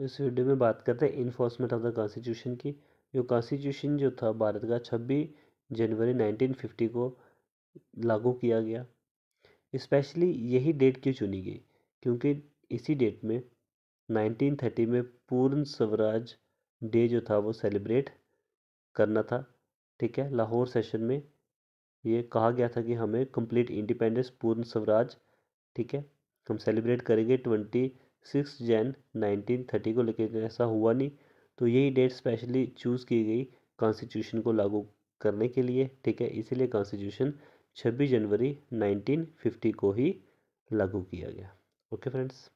तो इस वीडियो में बात करते हैं इन्फोर्समेंट ऑफ द कॉन्स्टिट्यूशन की जो कॉन्स्टिट्यूशन जो था भारत का छब्बीस जनवरी 1950 को लागू किया गया इस्पेशली यही डेट क्यों चुनी गई क्योंकि इसी डेट में 1930 में पूर्ण स्वराज डे जो था वो सेलिब्रेट करना था ठीक है लाहौर सेशन में ये कहा गया था कि हमें कंप्लीट इंडिपेंडेंस पूर्ण स्वराज ठीक है हम सेलिब्रेट करेंगे twenty six Jan nineteen thirty को लेकिन ऐसा हुआ नहीं तो यही डेट स्पेशली चूज़ की गई कॉन्स्टिट्यूशन को लागू करने के लिए ठीक है इसीलिए कॉन्स्टिट्यूशन छब्बीस जनवरी नाइनटीन फिफ्टी को ही लागू किया गया ओके फ्रेंड्स